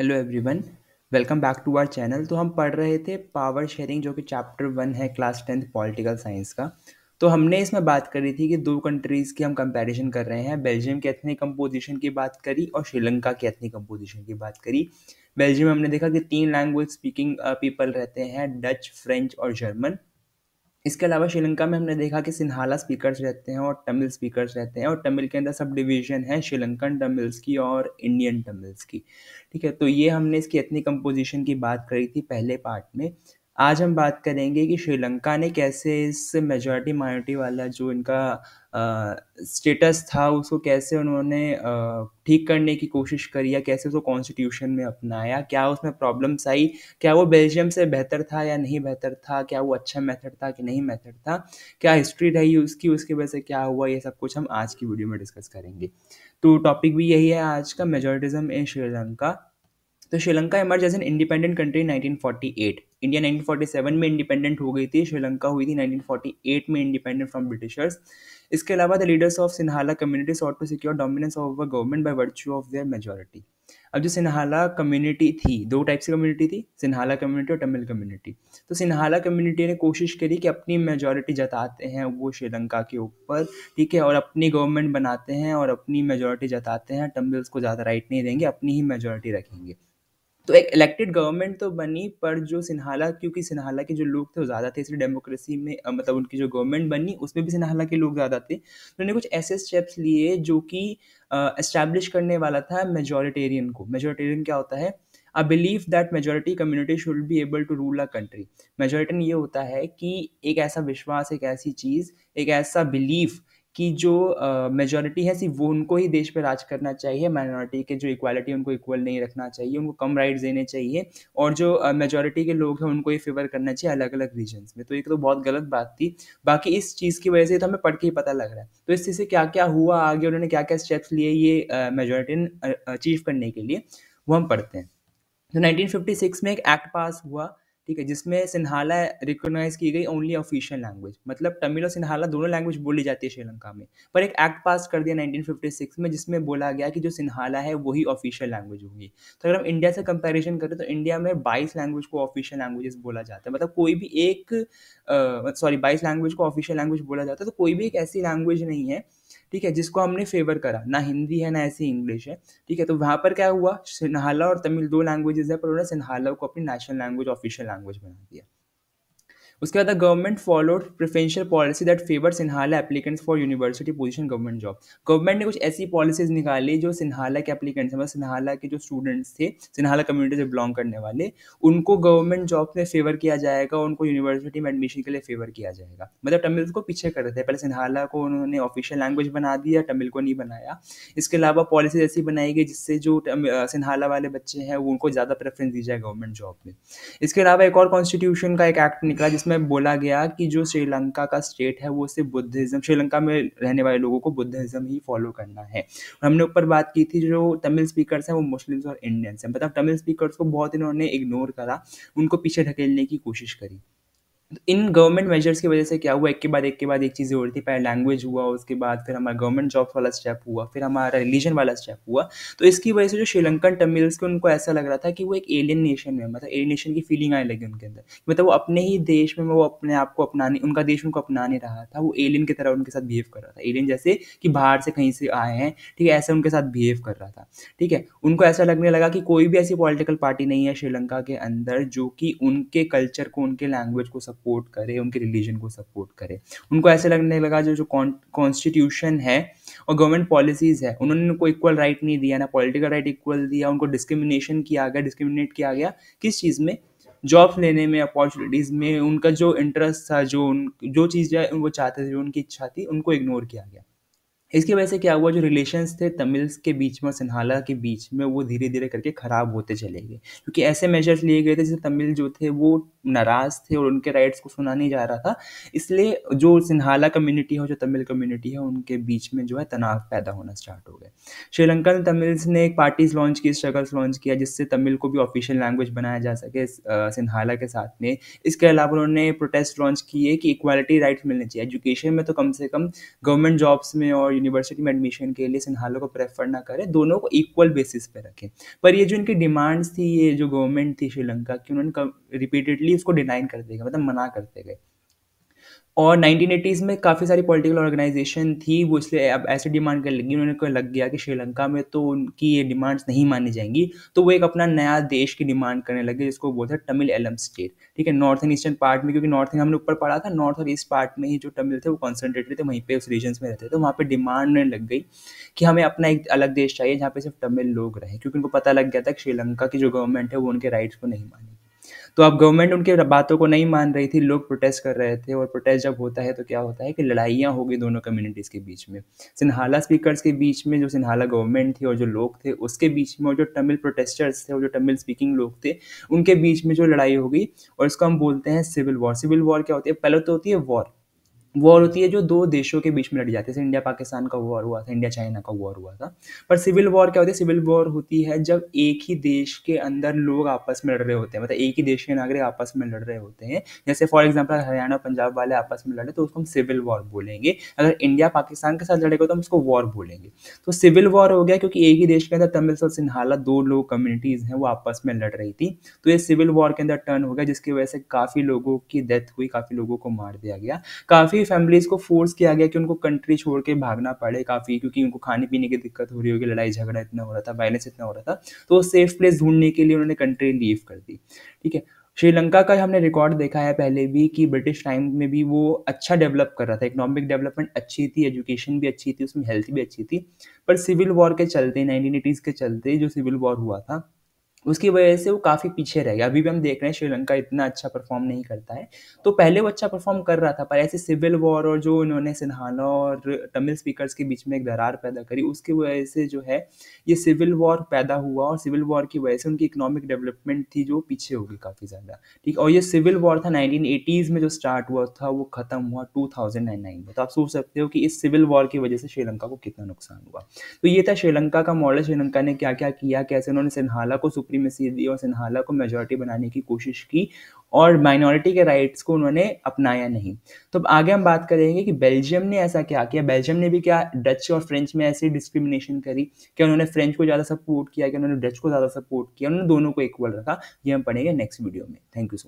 hello everyone welcome back to our channel तो हम पढ़ रहे थे पावर शेयरिंग जो कि चैप्टर वन है क्लास टेंथ पॉलिटिकल साइंस का तो हमने इसमें बात करी थी कि दो कंट्रीज़ की हम कंपैरिजन कर रहे हैं बेल्जियम के एथनिक कंपोजिशन की बात करी और श्रीलंका की एथनिक कंपोजिशन की बात करी बेल्जियम में हमने देखा कि तीन लैंग्वेज स्पीकिंग पीपल रहते हैं डच फ्रेंच और जर्मन इसके अलावा श्रीलंका में हमने देखा कि सिन्हाला स्पीकर्स रहते हैं और तमिल स्पीकर्स रहते हैं और तमिल के अंदर सब डिवीजन है श्रीलंकन तमिल्स की और इंडियन तमिल्स की ठीक है तो ये हमने इसकी एथनिक कंपोजिशन की बात करी थी पहले पार्ट में आज हम बात करेंगे कि श्रीलंका ने कैसे इस मेजॉरिटी माइनॉरिटी वाला जो इनका स्टेटस था उसको कैसे उन्होंने ठीक करने की कोशिश करी या कैसे उसको कॉन्स्टिट्यूशन में अपनाया क्या उसमें प्रॉब्लम्स आई क्या वो बेल्जियम से बेहतर था या नहीं बेहतर था क्या वो अच्छा मेथड था कि नहीं मेथड था क्या हिस्ट्री रही उसकी उसकी वजह से क्या हुआ ये सब कुछ हम आज की वीडियो में डिस्कस करेंगे तो टॉपिक भी यही है आज का मेजोरिटिज़म इन श्रीलंका तो Sri Lanka emerge as an independent country 1948 India 1947 में इंडिपेंडेंट हो गई थी श्रीलंका हुई थी 1948 में इंडिपेंडेंट फ्रॉम ब्रिटिशर्स इसके अलावा the leaders of Sinhala community sought to secure dominance of a government by virtue of their majority अब जो सिन्हाला कम्युनिटी थी दो टाइप की कम्युनिटी थी सिन्हाला कम्युनिटी और तमिल कम्युनिटी तो सिन्हाला कम्युनिटी ने कोशिश करी कि अपनी मेजोरिटी जताते हैं वो श्रीलंका के ऊपर ठीक है और अपनी गवर्नमेंट बनाते हैं और अपनी मेजोरिटी जताते हैं तमिल्स को ज़्यादा राइट नहीं देंगे अपनी ही मेजोरिटी रखेंगे तो एक इलेक्टेड गवर्नमेंट तो बनी पर जो सिन्हाला क्योंकि सिन्हाला के जो लोग थे वो ज़्यादा थे इसलिए डेमोक्रेसी में मतलब उनकी जो गवर्नमेंट बनी उसमें भी सिन्हाला के लोग ज़्यादा थे तो उन्होंने कुछ ऐसे स्टेप्स लिए जो कि इस्टेब्लिश करने वाला था मेजोरिटेरियन को मेजोरिटेरियन क्या होता है I believe that majority community should be able to rule a country majoritarian ये होता है कि एक ऐसा विश्वास एक ऐसी चीज़ एक ऐसा बिलीफ कि जो मेजोरिटी है सिर्फ वो उनको ही देश पर राज करना चाहिए माइनॉरिटी के जो इक्वालिटी उनको इक्वल नहीं रखना चाहिए उनको कम राइट्स देने चाहिए और जो मेजोरिटी के लोग हैं उनको ही फेवर करना चाहिए अलग अलग रीजन्स में तो एक तो बहुत गलत बात थी बाकी इस चीज़ की वजह से तो हमें पढ़ के ही पता लग रहा है तो इस चीज़ से क्या क्या हुआ आगे उन्होंने क्या क्या स्टेप्स लिए ये मेजोरिटी अचीव करने के लिए वो हम पढ़ते हैं तो नाइनटीन में एक एक्ट पास हुआ ठीक है जिसमें सिन्हाला रिकोगनाइज की गई ओनली ऑफिशियल लैंग्वेज मतलब तमिल और सिन्हाला दोनों लैंग्वेज बोली जाती है श्रीलंका में पर एक एक्ट पास कर दिया 1956 में जिसमें बोला गया कि जो सिन्हाला है वही ऑफिशियल लैंग्वेज होगी तो अगर हम इंडिया से कंपैरिजन करें तो इंडिया में बाईस लैंग्वेज को ऑफिशियल लैंग्वेजेस बोला जाता है मतलब कोई भी एक सॉरी बाईस लैंग्वेज को ऑफिशियल लैंग्वेज बोला जाता है तो कोई भी एक ऐसी लैंग्वेज नहीं है ठीक है जिसको हमने फेवर करा ना हिंदी है ना ऐसी इंग्लिश है ठीक है तो वहाँ पर क्या हुआ सिन्हाला और तमिल दो लैंग्वेजेज है पर उन्होंने सिन्हाला को अपनी नेशनल लैंग्वेज ऑफिशियल लैंग्वेज बना दिया उसके बाद the government followed preferential policy that favour Sinhala applicants for university position government job government ने कुछ ऐसी पॉलिसीज निकाली जो सिन्हाला के एप्लीकेंट्स मतलब सिन्हाला के जो स्टूडेंट्स थे सिन्हाला कम्युनिटी से बिलोंग करने वाले उनको गवर्नमेंट जॉब में फेवर किया जाएगा उनको यूनिवर्सिटी में एडमिशन के लिए फेवर किया जाएगा मतलब तमिल को पीछे कर रहे थे पहले सिन्हाला को उन्होंने ऑफिशियल लैंग्वेज बना दिया तमिल को नहीं बनाया इसके अलावा पॉलिसीज ऐसी बनाई गई जिससे जो सिन्हाला वाले बच्चे हैं उनको ज़्यादा प्रेफरेंस दी जाए गवर्नमेंट जॉब में इसके अलावा एक और कॉन्स्टिट्यूशन का एक एक्ट निकला जिस उसमें बोला गया कि जो श्रीलंका का स्टेट है वो सिर्फ बुद्धिज़्म श्रीलंका में रहने वाले लोगों को बुद्धिज़्म ही फॉलो करना है और हमने ऊपर बात की थी जो तमिल स्पीकर्स हैं वो मुस्लिम्स और इंडियंस हैं मतलब तमिल स्पीकर्स को बहुत इन्होंने इग्नोर करा उनको पीछे ढकेलने की कोशिश करी इन गवर्नमेंट मेजर्स की वजह से क्या हुआ एक के बाद एक के बाद एक चीज़ें हो रही थी पहले लैंग्वेज हुआ उसके बाद फिर हमारा गवर्नमेंट जॉब्स वाला स्टेप हुआ फिर हमारा रिलीजन वाला स्टेप हुआ तो इसकी वजह से जो श्रीलंकन तमिल्स के उनको ऐसा लग रहा था कि वो एक एलियन नेशन में मतलब एलियन नेशन की फीलिंग आने लगी उनके अंदर मतलब वो अपने ही देश में वो अपने आप को अपनाने उनका देश उनको अपना नहीं रहा था वो एलियन की तरह उनके साथ बिहेव कर रहा था एलियन जैसे कि बाहर से कहीं से आए हैं ठीक है ऐसे उनके साथ बिहेव कर रहा था ठीक है उनको ऐसा लगने लगा कि कोई भी ऐसी पॉलिटिकल पार्टी नहीं है श्रीलंका के अंदर जो कि उनके कल्चर को उनके लैंग्वेज को सब सपोर्ट करे उनके रिलीजन को सपोर्ट करे उनको ऐसे लगने लगा जो जो कॉन्स्टिट्यूशन है और गवर्नमेंट पॉलिसीज़ है उन्होंने उनको इक्वल राइट नहीं दिया ना पॉलिटिकल राइट इक्वल दिया उनको डिस्क्रिमिनेशन किया गया डिस्क्रिमिनेट किया गया किस चीज़ में जॉब लेने में अपॉर्चुनिटीज़ में उनका जो इंटरेस्ट था जो उन जो चीज़ वो चाहते थे जो उनकी इच्छा थी उनको इग्नोर किया गया इसकी वजह से क्या हुआ जो रिलेशंस थे तमिल्स के बीच में सिन्हाला के बीच में वो धीरे धीरे करके ख़राब होते चले गए क्योंकि ऐसे मेजर्स लिए गए थे जिससे तमिल जो थे वो नाराज़ थे और उनके राइट्स को सुना नहीं जा रहा था इसलिए जो सिन्हाला कम्युनिटी है जो तमिल कम्युनिटी है उनके बीच में जो है तनाव पैदा होना स्टार्ट हो गए श्रीलंकन तमिल्स ने एक पार्टीज लॉन्च की स्ट्रगल्स लॉन्च किया जिससे तमिल को भी ऑफिशियल लैंग्वेज बनाया जा सके सिन्हाला के साथ में इसके अलावा उन्होंने प्रोटेस्ट लॉन्च किए कि इक्वालिटी राइट्स मिलने चाहिए एजुकेशन में तो कम से कम गवर्नमेंट जॉब्स में और यूनिवर्सिटी में एडमिशन के लिए सिन्हालों को प्रेफर ना करें दोनों को इक्वल बेसिस पे रखें पर ये जो इनकी डिमांड्स थी ये जो गवर्नमेंट थी श्रीलंका की उन्होंने रिपीटेडली उसको डिनाइन करते गए मतलब मना करते गए और 1980s में काफ़ी सारी पॉलिटिकल ऑर्गेनाइजेशन थी वो इसलिए अब ऐसे डिमांड करने लगी उन्होंने लग गया कि श्रीलंका में तो उनकी ये डिमांड्स नहीं मानी जाएंगी तो वो एक अपना नया देश की डिमांड करने लगे जिसको बोलते हैं तमिल एलम स्टेट ठीक है नॉर्थ एंड ईस्टर्न पार्ट में क्योंकि नॉर्थ हमने ऊपर पढ़ा था नॉर्थ और ईस्ट पार्ट में ही जो तमिल थे वो कॉन्सेंट्रेटेड थे वहीं पर उस रीजन में रहते थे तो वहाँ पर डिमांड लग गई कि हमें अपना एक अलग देश चाहिए जहाँ पर सिर्फ तमिल लोग रहें क्योंकि उनको पता लग गया था कि श्रीलंका की जो गवर्नमेंट है वो उनके राइट्स को नहीं मानेगी तो अब गवर्नमेंट उनके बातों को नहीं मान रही थी लोग प्रोटेस्ट कर रहे थे और प्रोटेस्ट जब होता है तो क्या होता है कि लड़ाइयाँ हो गई दोनों कम्युनिटीज़ के बीच में सिन्हाला स्पीकर्स के बीच में जो सिन्हाला गवर्नमेंट थी और जो लोग थे उसके बीच में और जो तमिल प्रोटेस्टर्स थे और जो तमिल स्पीकिंग लोग थे उनके बीच में जो लड़ाई हो गई और इसको हम बोलते हैं सिविल वॉर सिविल वॉर क्या होती है पहले तो होती है वॉर वॉर होती है जो दो देशों के बीच में लड़ी जाती है जैसे इंडिया पाकिस्तान का वॉर हुआ था इंडिया चाइना का वॉर हुआ था पर सिविल वॉर क्या होती है सिविल वॉर होती है जब एक ही देश के अंदर लोग आपस में लड़ रहे होते हैं मतलब एक ही देश के नागरिक आपस में लड़ रहे होते हैं जैसे फॉर एग्जाम्पल हरियाणा पंजाब वाले आपस में लड़े तो उसको हम सिविल वॉर बोलेंगे अगर इंडिया पाकिस्तान के साथ लड़ेगा तो हम उसको वॉर बोलेंगे तो सिविल वॉर हो गया क्योंकि एक ही देश के अंदर तमिल और सिन्हाला दो लोग कम्युनिटीज़ हैं वो आपस में लड़ रही थी तो ये सिविल वॉर के अंदर टर्न हो गया जिसकी वजह से काफ़ी लोगों की डेथ हुई काफ़ी लोगों को मार दिया गया काफ़ी फैमिलीज को फोर्स किया गया कि उनको कंट्री छोड़ के भागना पड़े काफ़ी क्योंकि उनको खाने पीने की दिक्कत हो रही होगी लड़ाई झगड़ा इतना हो रहा था वायलेंस इतना हो रहा था तो वो सेफ प्लेस ढूंढने के लिए उन्होंने कंट्री लीव कर दी ठीक है श्रीलंका का हमने रिकॉर्ड देखा है पहले भी कि ब्रिटिश टाइम में भी वो अच्छा डेवलप कर रहा था इकोनॉमिक डेवलपमेंट अच्छी थी एजुकेशन भी अच्छी थी उसमें हेल्थ भी अच्छी थी पर सिविल वॉर के चलते नाइनटीन एटीज़ के चलते जो सिविल वॉर हुआ था उसकी वजह से वो काफ़ी पीछे रह गया अभी भी हम देख रहे हैं श्रीलंका इतना अच्छा परफॉर्म नहीं करता है तो पहले वो अच्छा परफॉर्म कर रहा था पर ऐसे सिविल वॉर और जो उन्होंने सिन्हाना और तमिल स्पीकर्स के बीच में एक दरार पैदा करी उसकी वजह से जो है ये सिविल वॉर पैदा हुआ और सिविल वॉर की वजह से उनकी इकोनॉमिक डेवलपमेंट थी जो पीछे हो गई काफ़ी ज़्यादा ठीक और ये सिविल वॉर था नाइनटीन में जो स्टार्ट हुआ था वो ख़त्म हुआ टू में तो आप सोच सकते हो कि इस सिविल वॉर की वजह से श्रीलंका को कितना नुकसान हुआ तो ये था श्रीलंका का मॉडल श्रीलंका ने क्या क्या किया कैसे उन्होंने सिन्हाला को सुप्रीम यूपी में सीधी और सिन्हाला को मेजोरिटी बनाने की कोशिश की और माइनॉरिटी के राइट्स को उन्होंने अपनाया नहीं तो अब आगे हम बात करेंगे कि बेल्जियम ने ऐसा क्या किया बेल्जियम ने भी क्या डच और फ्रेंच में ऐसी डिस्क्रिमिनेशन करी कि उन्होंने फ्रेंच को ज़्यादा सपोर्ट किया कि उन्होंने डच को ज़्यादा सपोर्ट किया उन्होंने दोनों को इक्वल रखा ये हम पढ़ेंगे नेक्स्ट वीडियो में थैंक यू सो मच